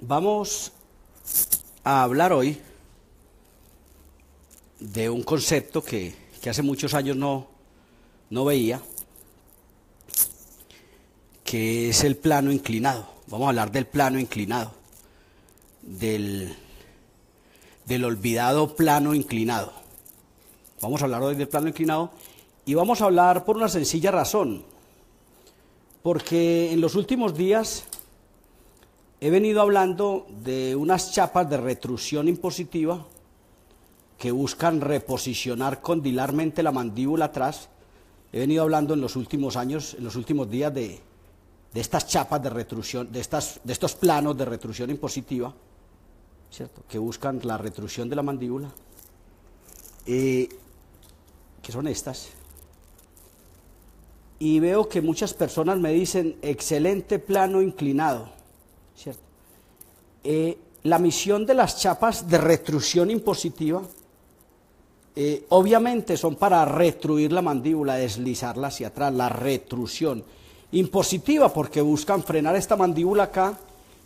Vamos a hablar hoy de un concepto que, hace muchos años no, no, veía, que es el plano inclinado. Vamos a hablar del plano inclinado, del, del olvidado plano inclinado. Vamos a hablar hoy del plano inclinado y vamos a hablar por una sencilla razón, porque en los últimos días He venido hablando de unas chapas de retrusión impositiva que buscan reposicionar condilarmente la mandíbula atrás. He venido hablando en los últimos años, en los últimos días, de, estas chapas de retrusión, de, estas, de estos planos de retrusión impositiva, ¿cierto? que buscan la retrusión de la mandíbula, eh, que son estas. Y veo que muchas personas me dicen, excelente plano inclinado. ¿cierto? Eh, la misión de las chapas de retrusión impositiva, eh, obviamente son para retruir la mandíbula, deslizarla hacia atrás, la retrusión impositiva, porque buscan frenar esta mandíbula acá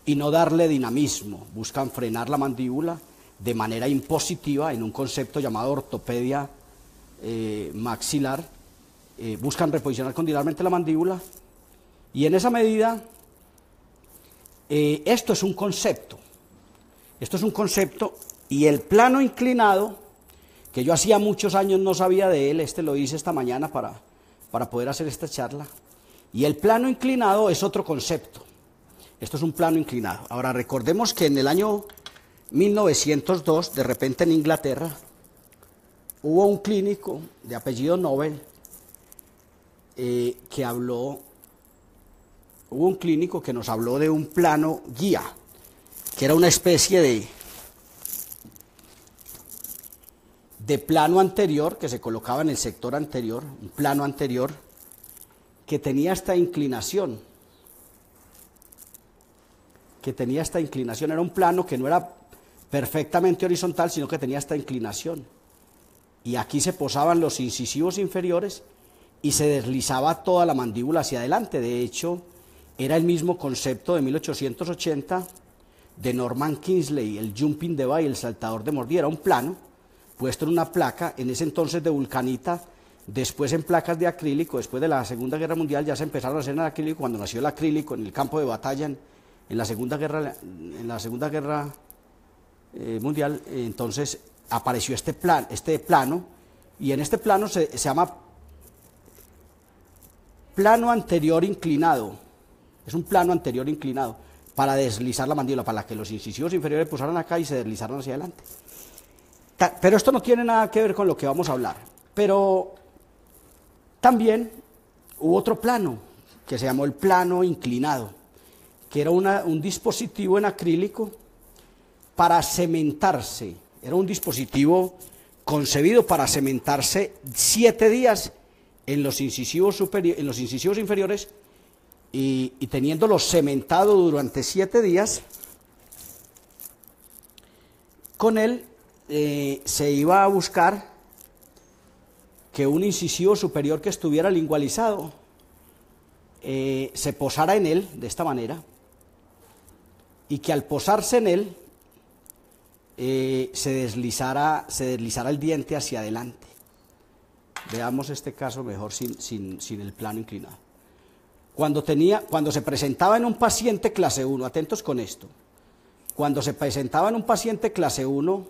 y no darle dinamismo, buscan frenar la mandíbula de manera impositiva en un concepto llamado ortopedia eh, maxilar, buscan reposicionar condilarmente la mandíbula y en esa medida eh, esto es un concepto. Esto es un concepto y el plano inclinado, que yo hacía muchos años no sabía de él, este lo hice esta mañana para, para poder hacer esta charla. Y el plano inclinado es otro concepto. Esto es un plano inclinado. Ahora recordemos que en el año 1902, de repente en Inglaterra, hubo un clínico de apellido Nobel eh, que habló hubo un clínico que nos habló de un plano guía, que era una especie de, de plano anterior que se colocaba en el sector anterior, un plano anterior que tenía esta inclinación, que tenía esta inclinación, era un plano que no era perfectamente horizontal, sino que tenía esta inclinación. Y aquí se posaban los incisivos inferiores y se deslizaba toda la mandíbula hacia adelante. De hecho, era el mismo concepto de 1880 de Norman Kingsley, el jumping de bay, el saltador de mordida, era un plano puesto en una placa, en ese entonces de vulcanita, después en placas de acrílico, después de la Segunda Guerra Mundial ya se empezaron a hacer en acrílico, cuando nació el acrílico en el campo de batalla en, la Segunda Guerra, en la segunda guerra eh, Mundial, entonces apareció este, plan, este plano, y en este plano se llama plano anterior inclinado, es un plano anterior inclinado para deslizar la mandíbula, para que los incisivos inferiores pusieran acá y se deslizaran hacia adelante. Pero esto no tiene nada que ver con lo que vamos a hablar. Pero también hubo otro plano, que se llamó el plano inclinado, que era un dispositivo en acrílico para cementarse. Era un dispositivo concebido para cementarse siete días en los incisivos, en los incisivos inferiores y, teniéndolo cementado durante siete días, con él eh, se iba a buscar que un incisivo superior que estuviera lingualizado eh, se posara en él de esta manera y que al posarse en él eh, se, deslizara, el diente hacia adelante. Veamos este caso mejor sin el plano inclinado. Cuando, tenía, cuando se presentaba en un paciente clase 1, atentos con esto, cuando se presentaba en un paciente clase 1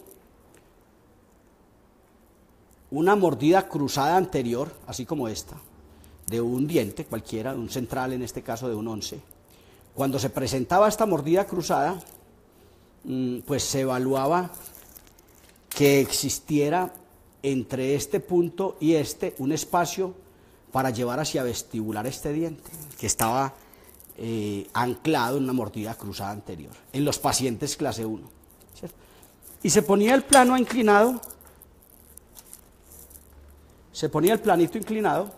una mordida cruzada anterior, así como esta, de un diente cualquiera, un central en este caso de un 11, cuando se presentaba esta mordida cruzada, mm, pues se evaluaba que existiera entre este punto y este un espacio para llevar hacia vestibular este diente, que estaba eh, anclado en una mordida cruzada anterior, en los pacientes clase 1. Y se ponía el plano inclinado, se ponía el planito inclinado,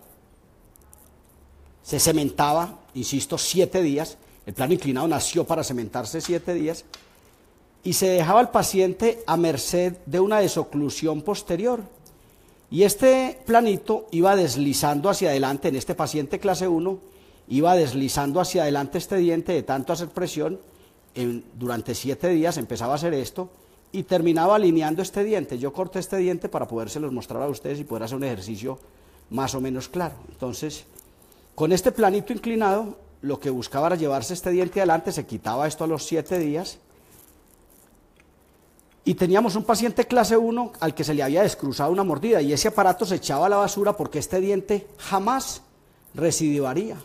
se cementaba, insisto, siete días, el plano inclinado nació para cementarse siete días, y se dejaba al paciente a merced de una desoclusión posterior y este planito iba deslizando hacia adelante, en este paciente clase 1, iba deslizando hacia adelante este diente de tanto hacer presión, durante siete días empezaba a hacer esto y terminaba alineando este diente. Yo corté este diente para los mostrar a ustedes y poder hacer un ejercicio más o menos claro. Entonces, con este planito inclinado, lo que buscaba era llevarse este diente adelante, se quitaba esto a los siete días y teníamos un paciente clase 1 al que se le había descruzado una mordida y ese aparato se echaba a la basura porque este diente jamás residuaría,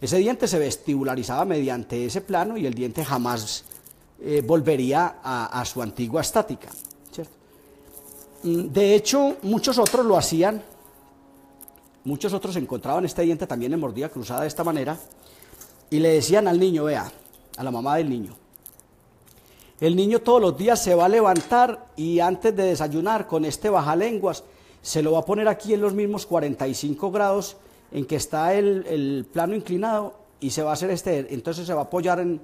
Ese diente se vestibularizaba mediante ese plano y el diente jamás eh, volvería a, su antigua estática. Mm, de hecho, muchos otros lo hacían, muchos otros encontraban este diente también en mordida cruzada de esta manera y le decían al niño, vea, a la mamá del niño, el niño todos los días se va a levantar y antes de desayunar con este bajalenguas se lo va a poner aquí en los mismos 45 grados en que está el, plano inclinado y se va a hacer este, entonces se va a apoyar en,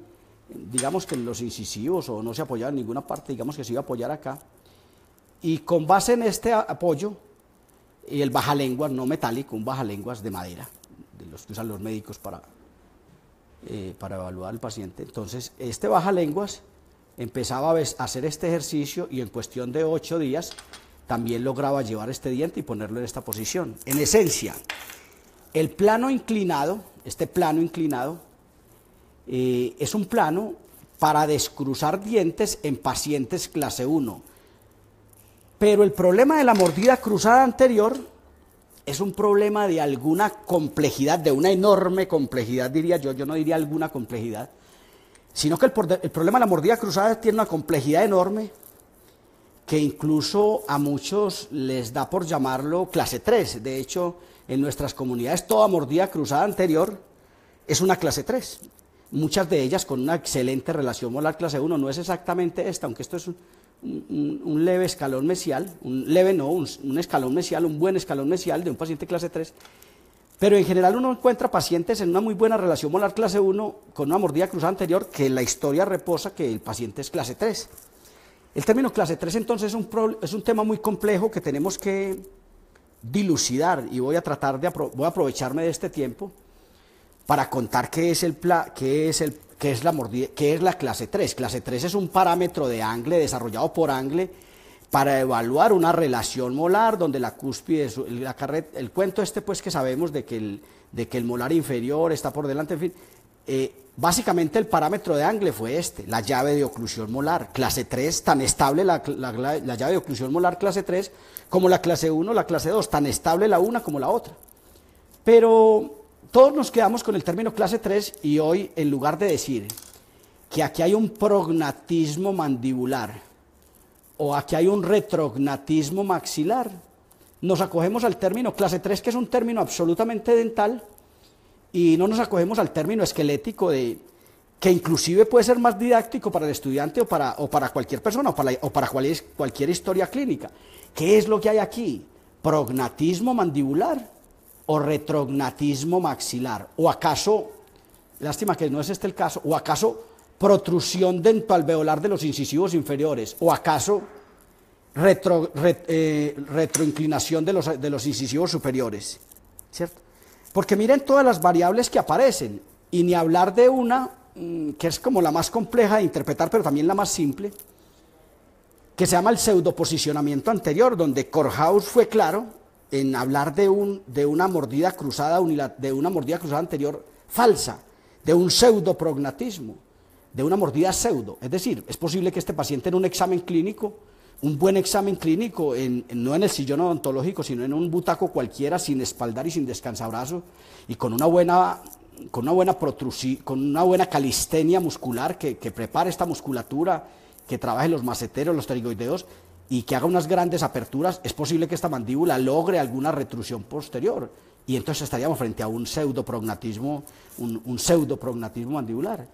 digamos que en los incisivos o no se apoya en ninguna parte, digamos que se iba a apoyar acá. Y con base en este apoyo, y el bajalenguas no metálico, un bajalenguas de madera, de los que usan los médicos para, eh, para evaluar al paciente. Entonces, este bajalenguas empezaba a hacer este ejercicio y en cuestión de ocho días también lograba llevar este diente y ponerlo en esta posición. En esencia, el plano inclinado, este plano inclinado, eh, es un plano para descruzar dientes en pacientes clase 1. Pero el problema de la mordida cruzada anterior es un problema de alguna complejidad, de una enorme complejidad, diría yo, yo no diría alguna complejidad, sino que el, el problema de la mordida cruzada tiene una complejidad enorme que incluso a muchos les da por llamarlo clase 3. De hecho, en nuestras comunidades toda mordida cruzada anterior es una clase 3. Muchas de ellas con una excelente relación molar clase 1. No es exactamente esta, aunque esto es un, leve escalón mesial, un leve no, un, un escalón mesial, un buen escalón mesial de un paciente clase 3 pero en general uno encuentra pacientes en una muy buena relación molar clase 1 con una mordida cruzada anterior que la historia reposa que el paciente es clase 3. El término clase 3 entonces es un, es un tema muy complejo que tenemos que dilucidar y voy a tratar de aprovecharme de este tiempo para contar qué es, el qué es, el, es, la, qué es la clase 3. Clase 3 es un parámetro de Angle desarrollado por Angle para evaluar una relación molar donde la cúspide, la el cuento este pues que sabemos de que el, de que el molar inferior está por delante, en fin, eh, básicamente el parámetro de Angle fue este, la llave de oclusión molar, clase 3, tan estable la, la, la llave de oclusión molar clase 3 como la clase 1, la clase 2, tan estable la una como la otra. Pero todos nos quedamos con el término clase 3 y hoy en lugar de decir que aquí hay un prognatismo mandibular, o aquí hay un retrognatismo maxilar. Nos acogemos al término clase 3, que es un término absolutamente dental, y no nos acogemos al término esquelético de que inclusive puede ser más didáctico para el estudiante o para, o para cualquier persona o para, o para cualquier historia clínica. ¿Qué es lo que hay aquí? Prognatismo mandibular o retrognatismo maxilar. ¿O acaso, lástima que no es este el caso, o acaso protrusión alveolar de los incisivos inferiores? ¿O acaso eh, retroinclinación de los, de incisivos superiores, ¿cierto? Porque miren todas las variables que aparecen, y ni hablar de una mm, que es como la más compleja de interpretar, pero también la más simple, que se llama el pseudoposicionamiento anterior, donde Korhaus fue claro en hablar de, de una mordida cruzada de una mordida cruzada anterior falsa, de un pseudoprognatismo, de una mordida pseudo. Es decir, es posible que este paciente en un examen clínico un buen examen clínico, no en el sillón odontológico, sino en un butaco cualquiera, sin espaldar y sin descansabrazo, y con una buena, con una buena, con una buena calistenia muscular que, prepare esta musculatura, que trabaje los maceteros, los pterigoideos, y que haga unas grandes aperturas, es posible que esta mandíbula logre alguna retrusión posterior. Y entonces estaríamos frente a un pseudoprognatismo, un, un pseudoprognatismo mandibular.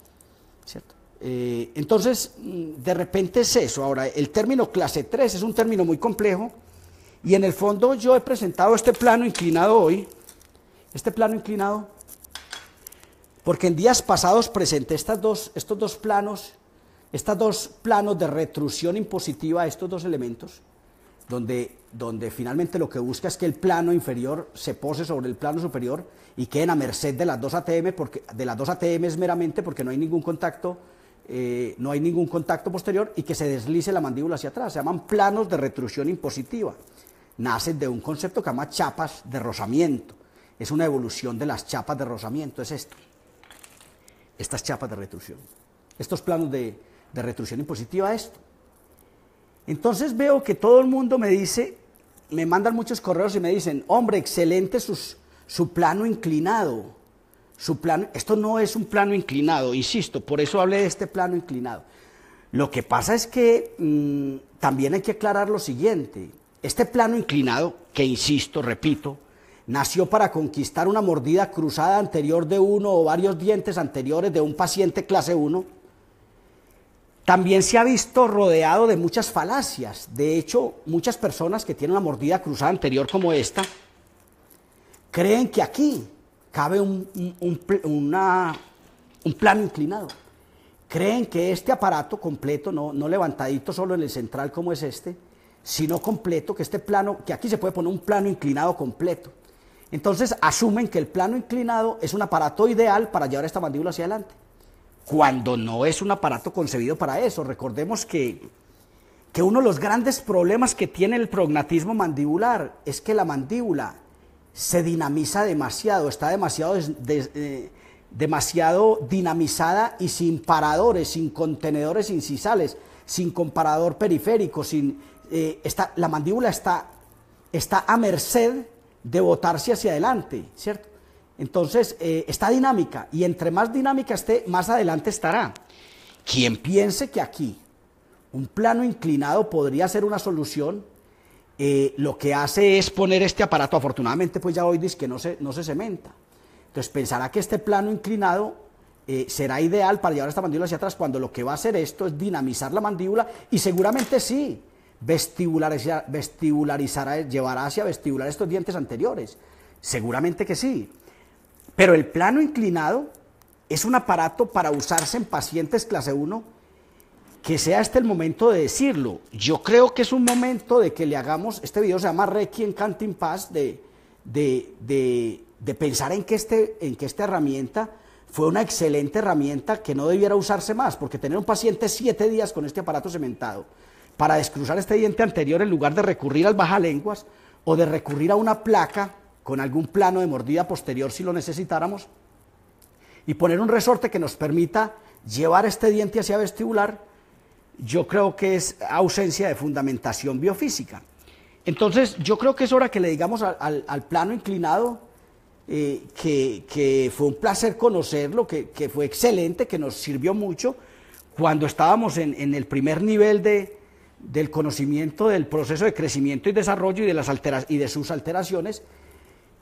¿Cierto? Eh, entonces, de repente es eso. Ahora, el término clase 3 es un término muy complejo y en el fondo yo he presentado este plano inclinado hoy, este plano inclinado, porque en días pasados presenté estas dos, estos dos planos, estos dos planos de retrusión impositiva, a estos dos elementos, donde, donde finalmente lo que busca es que el plano inferior se pose sobre el plano superior y queden a merced de las dos ATM, porque, de las dos ATM es meramente porque no hay ningún contacto eh, no hay ningún contacto posterior y que se deslice la mandíbula hacia atrás. Se llaman planos de retrusión impositiva. Nacen de un concepto que llama chapas de rozamiento. Es una evolución de las chapas de rozamiento. Es esto. Estas chapas de retrusión. Estos planos de, retrusión impositiva, esto. Entonces veo que todo el mundo me dice, me mandan muchos correos y me dicen, hombre, excelente su plano inclinado su esto no es un plano inclinado, insisto, por eso hablé de este plano inclinado. Lo que pasa es que mm, también hay que aclarar lo siguiente. Este plano inclinado, que insisto, repito, nació para conquistar una mordida cruzada anterior de uno o varios dientes anteriores de un paciente clase 1, también se ha visto rodeado de muchas falacias. De hecho, muchas personas que tienen una mordida cruzada anterior como esta, creen que aquí cabe un, un plano inclinado. Creen que este aparato completo, no, levantadito solo en el central como es este, sino completo, que este plano, que aquí se puede poner un plano inclinado completo. Entonces asumen que el plano inclinado es un aparato ideal para llevar esta mandíbula hacia adelante, cuando no es un aparato concebido para eso. Recordemos que, que uno de los grandes problemas que tiene el prognatismo mandibular es que la mandíbula se dinamiza demasiado, está demasiado, eh, demasiado dinamizada y sin paradores, sin contenedores incisales, sin comparador periférico, sin, eh, está, la mandíbula está, está a merced de botarse hacia adelante, ¿cierto? Entonces, eh, está dinámica y entre más dinámica esté, más adelante estará. Quien piense que aquí un plano inclinado podría ser una solución, eh, lo que hace es poner este aparato, afortunadamente pues ya hoy dice que no se, no se cementa. Entonces pensará que este plano inclinado eh, será ideal para llevar esta mandíbula hacia atrás cuando lo que va a hacer esto es dinamizar la mandíbula y seguramente sí, vestibularizar, vestibularizará, llevará hacia vestibular estos dientes anteriores. Seguramente que sí. Pero el plano inclinado es un aparato para usarse en pacientes clase 1 que sea este el momento de decirlo. Yo creo que es un momento de que le hagamos, este video se llama en Canting Paz, de, de, de, pensar en que, este, en que esta herramienta fue una excelente herramienta que no debiera usarse más, porque tener un paciente siete días con este aparato cementado para descruzar este diente anterior en lugar de recurrir al lenguas o de recurrir a una placa con algún plano de mordida posterior si lo necesitáramos, y poner un resorte que nos permita llevar este diente hacia vestibular, yo creo que es ausencia de fundamentación biofísica. Entonces, yo creo que es hora que le digamos al, plano inclinado eh, que, fue un placer conocerlo, que, fue excelente, que nos sirvió mucho cuando estábamos en, el primer nivel de, del conocimiento del proceso de crecimiento y desarrollo y de, las y de sus alteraciones,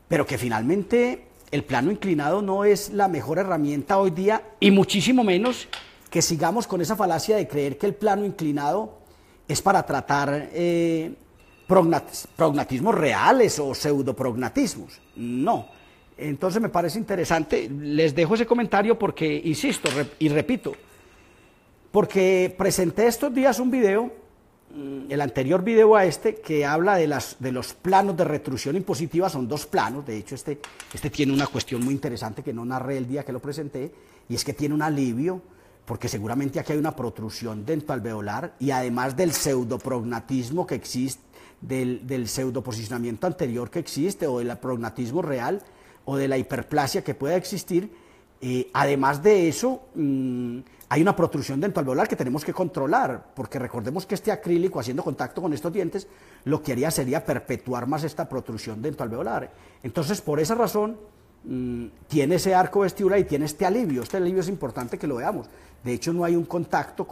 pero que finalmente el plano inclinado no es la mejor herramienta hoy día y muchísimo menos que sigamos con esa falacia de creer que el plano inclinado es para tratar eh, prognatismos reales o pseudoprognatismos. No. Entonces me parece interesante, les dejo ese comentario porque, insisto y repito, porque presenté estos días un video, mm, el anterior video a este, que habla de, las, de los planos de retrusión impositiva, son dos planos, de hecho este, este tiene una cuestión muy interesante que no narré el día que lo presenté, y es que tiene un alivio porque seguramente aquí hay una protrusión alveolar y además del pseudoprognatismo que existe, del, del pseudoposicionamiento anterior que existe, o del prognatismo real, o de la hiperplasia que pueda existir. Eh, además de eso, mm, hay una protrusión alveolar que tenemos que controlar, porque recordemos que este acrílico haciendo contacto con estos dientes lo que haría sería perpetuar más esta protrusión alveolar, Entonces, por esa razón, Mm, tiene ese arco vestibular y tiene este alivio. Este alivio es importante que lo veamos. De hecho, no hay un contacto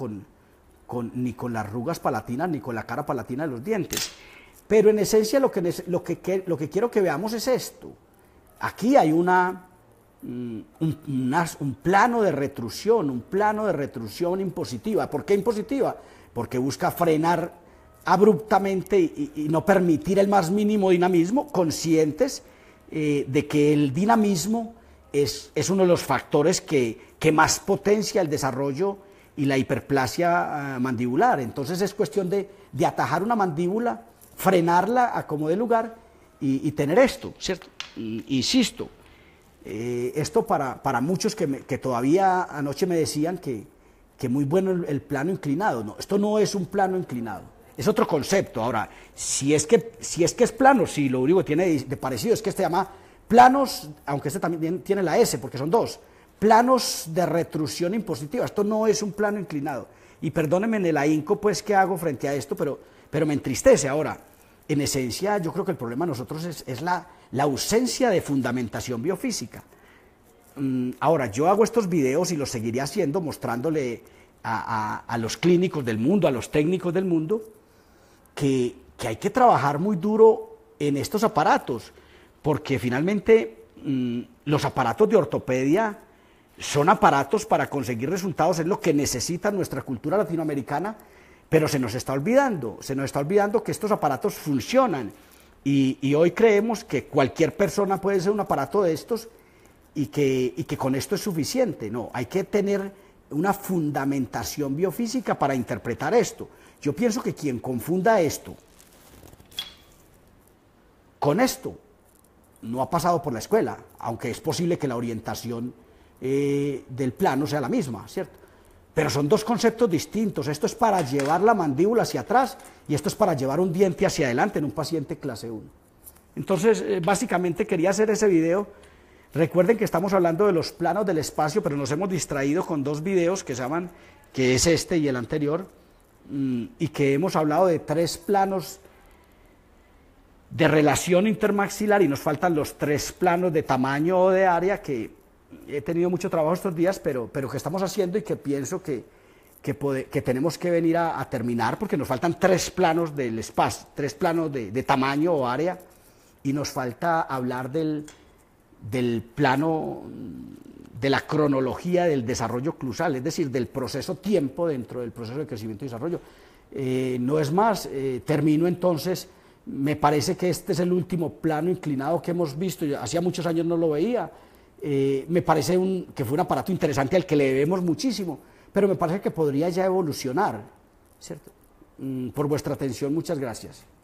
ni con las arrugas palatinas ni con la cara palatina de los dientes. Pero en esencia lo que, lo que, lo que quiero que veamos es esto. Aquí hay una, mm, un, plano de retrusión, un plano de retrusión impositiva. ¿Por qué impositiva? Porque busca frenar abruptamente y no permitir el más mínimo dinamismo, conscientes eh, de que el dinamismo es, uno de los factores que, más potencia el desarrollo y la hiperplasia ah, mandibular. Entonces es cuestión de, atajar una mandíbula, frenarla a como de lugar y, tener esto, ¿cierto? insisto, eh, esto para, muchos que, que, todavía anoche me decían que, que muy bueno el plano inclinado. No, esto no es un plano inclinado es otro concepto. Ahora, si es que, si es, que es plano, si lo único que tiene de parecido es que este llama planos, aunque este también tiene la S, porque son dos, planos de retrusión impositiva. Esto no es un plano inclinado. Y perdónenme en el ahínco, pues, que hago frente a esto, pero, pero me entristece. Ahora, en esencia, yo creo que el problema de nosotros es, la, ausencia de fundamentación biofísica. Mm, ahora, yo hago estos videos y los seguiré haciendo mostrándole a, los clínicos del mundo, a los técnicos del mundo, que, hay que trabajar muy duro en estos aparatos, porque finalmente mm, los aparatos de ortopedia son aparatos para conseguir resultados, es lo que necesita nuestra cultura latinoamericana, pero se nos está olvidando, se nos está olvidando que estos aparatos funcionan. Y, hoy creemos que cualquier persona puede ser un aparato de estos y que, y que con esto es suficiente. No, hay que tener una fundamentación biofísica para interpretar esto. Yo pienso que quien confunda esto con esto no ha pasado por la escuela, aunque es posible que la orientación eh, del plano sea la misma, ¿cierto? Pero son dos conceptos distintos. Esto es para llevar la mandíbula hacia atrás y esto es para llevar un diente hacia adelante en un paciente clase 1. Entonces, eh, básicamente quería hacer ese video Recuerden que estamos hablando de los planos del espacio, pero nos hemos distraído con dos videos que se llaman, que es este y el anterior, mm, y que hemos hablado de tres planos de relación intermaxilar y nos faltan los tres planos de tamaño o de área que he tenido mucho trabajo estos días, pero, pero que estamos haciendo y que pienso que, tenemos que venir a, terminar porque nos faltan tres planos del espacio, tres planos de, de tamaño o área y nos falta hablar del, del plano de la cronología del desarrollo clusal, es decir, del proceso tiempo dentro del proceso de crecimiento y desarrollo. Eh, no es más, eh, termino entonces, me parece que este es el último plano inclinado que hemos visto, hacía muchos años no lo veía, eh, me parece que fue un aparato interesante al que le debemos muchísimo, pero me parece que podría ya evolucionar, mm, por vuestra atención, muchas gracias.